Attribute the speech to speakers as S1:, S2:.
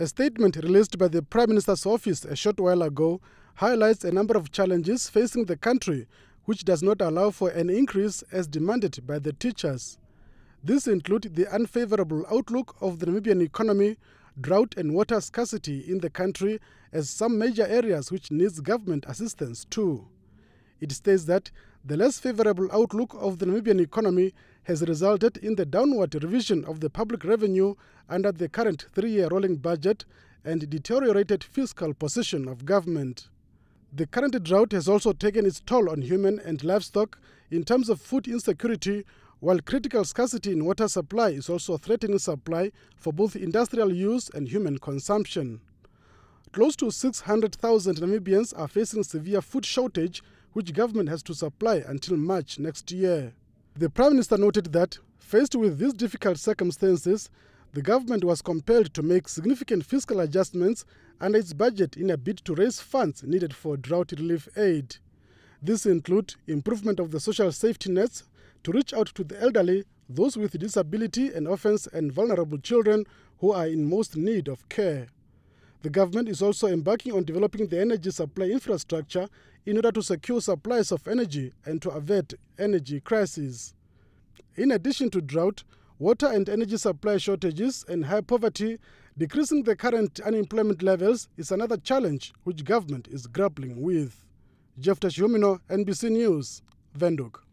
S1: A statement released by the Prime Minister's office a short while ago highlights a number of challenges facing the country, which does not allow for an increase as demanded by the teachers. These include the unfavorable outlook of the Namibian economy, drought and water scarcity in the country as some major areas which needs government assistance too. It states that the less favorable outlook of the Namibian economy has resulted in the downward revision of the public revenue under the current three year rolling budget and deteriorated fiscal position of government. The current drought has also taken its toll on human and livestock in terms of food insecurity, while critical scarcity in water supply is also threatening supply for both industrial use and human consumption. Close to 600,000 Namibians are facing severe food shortage, which government has to supply until March next year. The Prime Minister noted that, faced with these difficult circumstances, the government was compelled to make significant fiscal adjustments under its budget in a bid to raise funds needed for drought relief aid. This includes improvement of the social safety nets to reach out to the elderly, those with disability and orphans and vulnerable children who are in most need of care. The government is also embarking on developing the energy supply infrastructure in order to secure supplies of energy and to avert energy crises. In addition to drought, water and energy supply shortages and high poverty, decreasing the current unemployment levels is another challenge which government is grappling with. Jeff Tashumino, NBC News, Venduk.